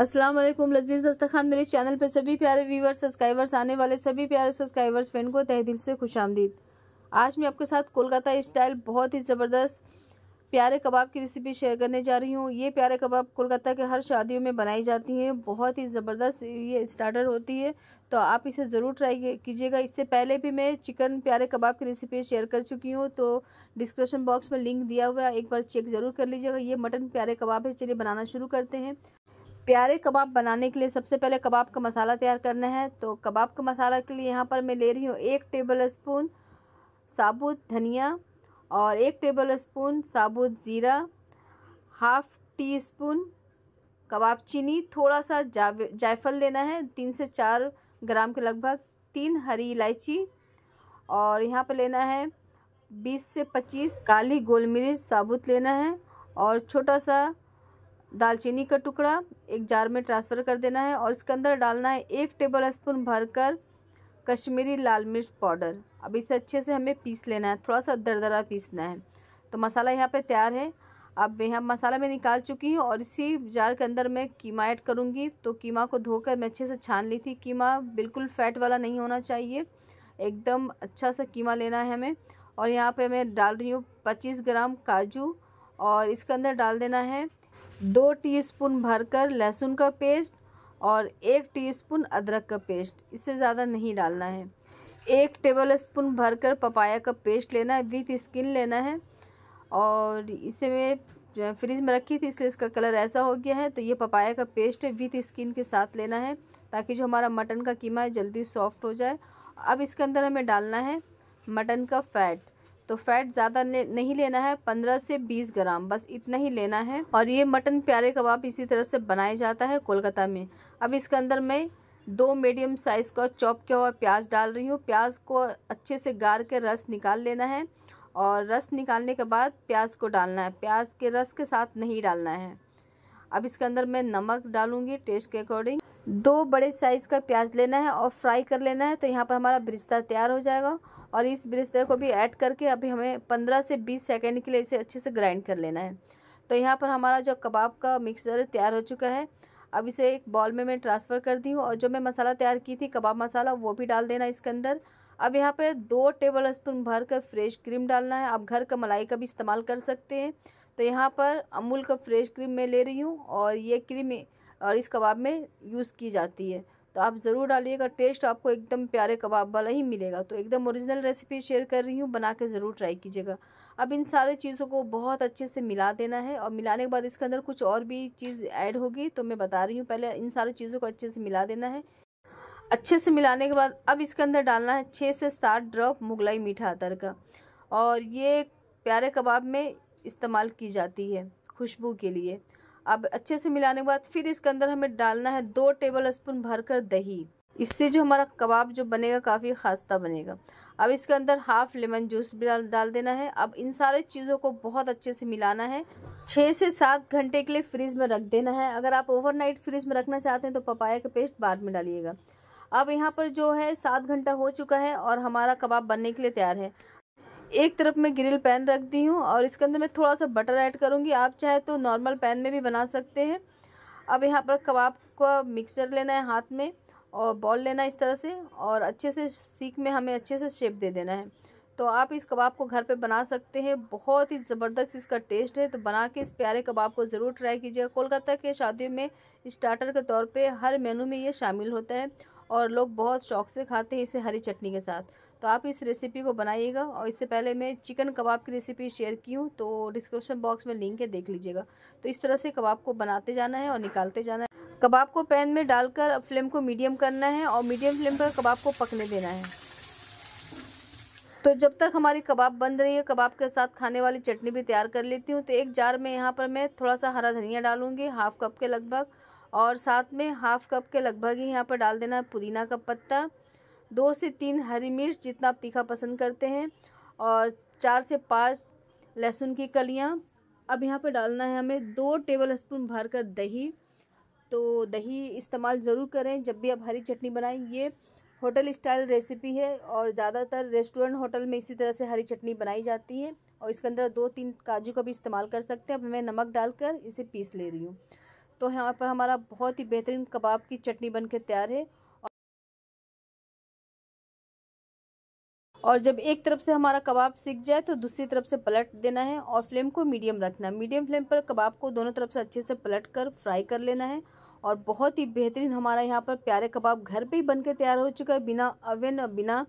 अस्सलाम वालेकुम लजीज दस्तखान मेरे चैनल पर सभी प्यारे व्यूवर्स सब्सक्राइबर्स आने वाले सभी प्यारे सब्सक्राइबर्स फ्रेंड को तह दिल से खुश आमदीद आज मैं आपके साथ कोलकाता स्टाइल बहुत ही ज़बरदस्त प्यारे कबाब की रेसिपी शेयर करने जा रही हूँ ये प्यारे कबाब कोलकाता के हर शादियों में बनाई जाती हैं बहुत ही ज़बरदस्त ये स्टार्टर होती है तो आप इसे ज़रूर ट्राई कीजिएगा इससे पहले भी मैं चिकन प्यारे कबाब की रेसिपी शेयर कर चुकी हूँ तो डिस्क्रिप्शन बॉक्स में लिंक दिया हुआ है एक बार चेक ज़रूर कर लीजिएगा ये मटन प्यारे कबाब है चलिए बनाना शुरू करते हैं प्यारे कबाब बनाने के लिए सबसे पहले कबाब का मसाला तैयार करना है तो कबाब का मसाला के लिए यहाँ पर मैं ले रही हूँ एक टेबल स्पून साबुत धनिया और एक टेबल स्पून साबुत ज़ीरा हाफ टी स्पून कबाब चीनी थोड़ा सा जायफल लेना है तीन से चार ग्राम के लगभग तीन हरी इलायची और यहाँ पर लेना है बीस से पच्चीस काली गोल मिर्च साबुत लेना है और छोटा सा दालचीनी का टुकड़ा एक जार में ट्रांसफ़र कर देना है और इसके अंदर डालना है एक टेबल स्पून भरकर कश्मीरी लाल मिर्च पाउडर अब इसे अच्छे से हमें पीस लेना है थोड़ा सा दरदरा पीसना है तो मसाला यहाँ पे तैयार है अब यहाँ मसाला मैं निकाल चुकी हूँ और इसी जार के अंदर मैं कीमा ऐड करूँगी तो कीमा को धोकर मैं अच्छे से छान ली थी कीमा बिल्कुल फ़ैट वाला नहीं होना चाहिए एकदम अच्छा सा कीमा लेना है हमें और यहाँ पर मैं डाल रही हूँ पच्चीस ग्राम काजू और इसके अंदर डाल देना है दो टीस्पून भरकर लहसुन का पेस्ट और एक टीस्पून अदरक का पेस्ट इससे ज़्यादा नहीं डालना है एक टेबल स्पून भर कर पपाया का पेस्ट लेना है विथ स्किन लेना है और इसे मैं फ्रिज में रखी थी इसलिए इसका कलर ऐसा हो गया है तो ये पपाया का पेस्ट है विथ स्किन के साथ लेना है ताकि जो हमारा मटन का कीमा है जल्दी सॉफ्ट हो जाए अब इसके अंदर हमें डालना है मटन का फैट तो फैट ज़्यादा ले, नहीं लेना है पंद्रह से बीस ग्राम बस इतना ही लेना है और ये मटन प्यारे कबाब इसी तरह से बनाया जाता है कोलकाता में अब इसके अंदर मैं दो मीडियम साइज़ का चॉप किया हुआ प्याज डाल रही हूँ प्याज को अच्छे से गार के रस निकाल लेना है और रस निकालने के बाद प्याज को डालना है प्याज के रस के साथ नहीं डालना है अब इसके अंदर मैं नमक डालूँगी टेस्ट के अकॉर्डिंग दो बड़े साइज़ का प्याज लेना है और फ्राई कर लेना है तो यहाँ पर हमारा ब्रिस्ता तैयार हो जाएगा और इस ब्रिस्ते को भी ऐड करके अभी हमें पंद्रह से बीस सेकेंड के लिए इसे अच्छे से ग्राइंड कर लेना है तो यहाँ पर हमारा जो कबाब का मिक्सर तैयार हो चुका है अब इसे एक बॉल में मैं ट्रांसफ़र कर दी हूँ और जो मैं मसाला तैयार की थी कबाब मसाला वो भी डाल देना इसके अंदर अब यहाँ पर दो टेबल स्पून भर कर फ्रेश क्रीम डालना है आप घर का मलाई का भी इस्तेमाल कर सकते हैं तो यहाँ पर अमूल का फ्रेश क्रीम मैं ले रही हूँ और ये क्रीम और इस कबाब में यूज़ की जाती है तो आप ज़रूर डालिएगा टेस्ट आपको एकदम प्यारे कबाब वाला ही मिलेगा तो एकदम ओरिजिनल रेसिपी शेयर कर रही हूँ बना के ज़रूर ट्राई कीजिएगा अब इन सारे चीज़ों को बहुत अच्छे से मिला देना है और मिलाने के बाद इसके अंदर कुछ और भी चीज़ ऐड होगी तो मैं बता रही हूँ पहले इन सारी चीज़ों को अच्छे से मिला देना है अच्छे से मिलाने के बाद अब इसके अंदर डालना है छः से सात ड्रॉप मुगलाई मीठा अतर का और ये प्यारे कबाब में इस्तेमाल की जाती है खुशबू के लिए अब अच्छे से मिलाने के बाद फिर इसके अंदर हमें डालना है दो टेबल स्पून भर कर दही इससे जो हमारा कबाब जो बनेगा काफ़ी खास्ता बनेगा अब इसके अंदर हाफ लेमन जूस भी डाल देना है अब इन सारे चीज़ों को बहुत अच्छे से मिलाना है छः से सात घंटे के लिए फ्रिज में रख देना है अगर आप ओवरनाइट फ्रिज में रखना चाहते हैं तो पपाया का पेस्ट बाद में डालिएगा अब यहाँ पर जो है सात घंटा हो चुका है और हमारा कबाब बनने के लिए तैयार है एक तरफ मैं ग्रिल पैन रख दी हूँ और इसके अंदर मैं थोड़ा सा बटर ऐड करूँगी आप चाहे तो नॉर्मल पैन में भी बना सकते हैं अब यहाँ पर कबाब का मिक्सर लेना है हाथ में और बॉल लेना इस तरह से और अच्छे से सीख में हमें अच्छे से शेप दे देना है तो आप इस कबाब को घर पे बना सकते हैं बहुत ही ज़बरदस्त इसका टेस्ट है तो बना के इस प्यारे कबाब को ज़रूर ट्राई कीजिएगा कोलकाता के शादियों में स्टार्टर के तौर पे हर मेनू में ये शामिल होता है और लोग बहुत शौक से खाते हैं इसे हरी चटनी के साथ तो आप इस रेसिपी को बनाइएगा और इससे पहले मैं चिकन कबाब की रेसिपी शेयर की हूँ तो डिस्क्रिप्शन बॉक्स में लिंक है देख लीजिएगा तो इस तरह से कबाब को बनाते जाना है और निकालते जाना है कबाब को पैन में डालकर फ्लेम को मीडियम करना है और मीडियम फ्लेम पर कबाब को पकने देना है तो जब तक हमारी कबाब बन रही है कबाब के साथ खाने वाली चटनी भी तैयार कर लेती हूँ तो एक जार में यहाँ पर मैं थोड़ा सा हरा धनिया डालूँगी हाफ कप के लगभग और साथ में हाफ कप के लगभग ही यहाँ पर डाल देना है पुदीना का पत्ता दो से तीन हरी मिर्च जितना आप तीखा पसंद करते हैं और चार से पाँच लहसुन की कलियाँ अब यहाँ पर डालना है हमें दो टेबल स्पून भर कर दही तो दही इस्तेमाल ज़रूर करें जब भी आप हरी चटनी बनाएं ये होटल स्टाइल रेसिपी है और ज़्यादातर रेस्टोरेंट होटल में इसी तरह से हरी चटनी बनाई जाती है और इसके अंदर दो तीन काजू का भी इस्तेमाल कर सकते हैं अब मैं नमक डालकर इसे पीस ले रही हूँ तो यहाँ पर हमारा बहुत ही बेहतरीन कबाब की चटनी बनकर तैयार है और जब एक तरफ से हमारा कबाब सीख जाए तो दूसरी तरफ से पलट देना है और फ्लेम को मीडियम रखना मीडियम फ्लेम पर कबाब को दोनों तरफ से अच्छे से पलट कर फ्राई कर लेना है और बहुत ही बेहतरीन हमारा यहाँ पर प्यारे कबाब घर पे ही बन के तैयार हो चुका है बिना अवन और बिना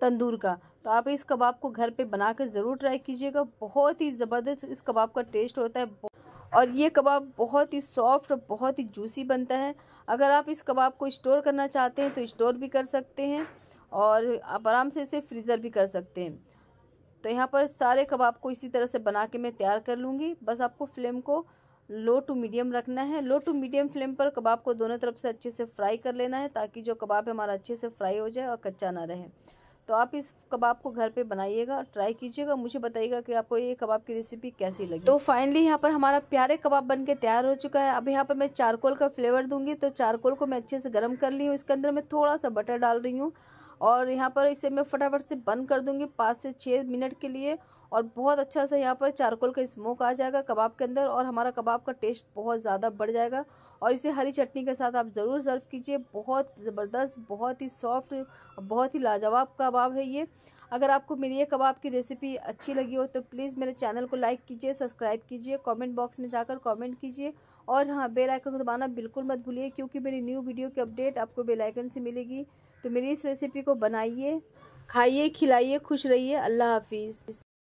तंदूर का तो आप इस कबाब को घर पर बना कर ज़रूर ट्राई कीजिएगा बहुत ही ज़बरदस्त इस कबाब का टेस्ट होता है और ये कबाब बहुत ही सॉफ्ट और बहुत ही जूसी बनता है अगर आप इस कबाब को स्टोर करना चाहते हैं तो स्टोर भी कर सकते हैं और आप आराम से इसे फ्रीज़र भी कर सकते हैं तो यहाँ पर सारे कबाब को इसी तरह से बना के मैं तैयार कर लूँगी बस आपको फ्लेम को लो टू मीडियम रखना है लो टू मीडियम फ्लेम पर कबाब को दोनों तरफ से अच्छे से फ्राई कर लेना है ताकि जो कबाब है हमारा अच्छे से फ्राई हो जाए और कच्चा ना रहे तो आप इस कबाब को घर पे बनाइएगा ट्राई कीजिएगा मुझे बताइएगा कि आपको ये कबाब की रेसिपी कैसी लगी तो फाइनली यहाँ पर हमारा प्यारे कबाब बनके तैयार हो चुका है अब यहाँ पर मैं चारकोल का फ्लेवर दूंगी तो चारकोल को मैं अच्छे से गर्म कर ली हूँ इसके अंदर मैं थोड़ा सा बटर डाल रही हूँ और यहाँ पर इसे मैं फटाफट से बंद कर दूँगी पाँच से छः मिनट के लिए और बहुत अच्छा सा यहाँ पर चारकोल का स्मोक आ जाएगा कबाब के अंदर और हमारा कबाब का टेस्ट बहुत ज़्यादा बढ़ जाएगा और इसे हरी चटनी के साथ आप ज़रूर सर्व कीजिए बहुत ज़बरदस्त बहुत ही सॉफ्ट बहुत ही लाजवाब कबाब है ये अगर आपको मेरी ये कबाब की रेसिपी अच्छी लगी हो तो प्लीज़ मेरे चैनल को लाइक कीजिए सब्सक्राइब कीजिए कमेंट बॉक्स में जाकर कमेंट कीजिए और हाँ बेल आइकन को दबाना बिल्कुल मत भूलिए क्योंकि मेरी न्यू वीडियो की अपडेट आपको बेल आइकन से मिलेगी तो मेरी इस रेसिपी को बनाइए खाइए खिलाइए खुश रहिए अल्लाह हाफिज़